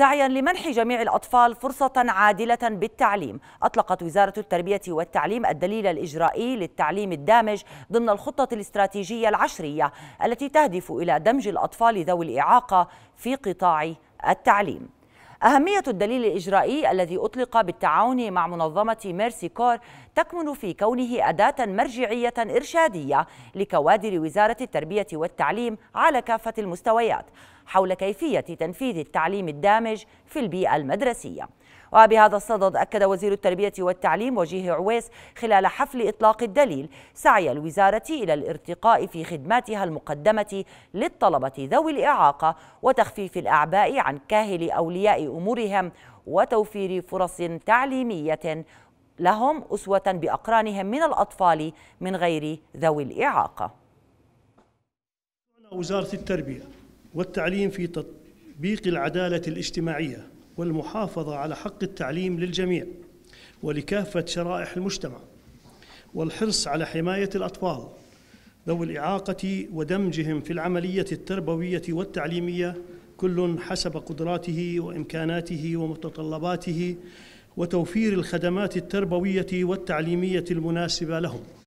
سعيا لمنح جميع الأطفال فرصة عادلة بالتعليم أطلقت وزارة التربية والتعليم الدليل الإجرائي للتعليم الدامج ضمن الخطة الاستراتيجية العشرية التي تهدف إلى دمج الأطفال ذوي الإعاقة في قطاع التعليم أهمية الدليل الإجرائي الذي أطلق بالتعاون مع منظمة ميرسي كور تكمن في كونه أداة مرجعية إرشادية لكوادر وزارة التربية والتعليم على كافة المستويات حول كيفية تنفيذ التعليم الدامج في البيئة المدرسية وبهذا الصدد أكد وزير التربية والتعليم وجيه عويس خلال حفل إطلاق الدليل سعي الوزارة إلى الارتقاء في خدماتها المقدمة للطلبة ذوي الإعاقة وتخفيف الأعباء عن كاهل أولياء أمورهم وتوفير فرص تعليمية لهم أسوة بأقرانهم من الأطفال من غير ذوي الإعاقة وزارة التربية والتعليم في تطبيق العدالة الاجتماعية والمحافظة على حق التعليم للجميع ولكافة شرائح المجتمع والحرص على حماية الأطفال ذوي الإعاقة ودمجهم في العملية التربوية والتعليمية كل حسب قدراته وإمكاناته ومتطلباته وتوفير الخدمات التربوية والتعليمية المناسبة لهم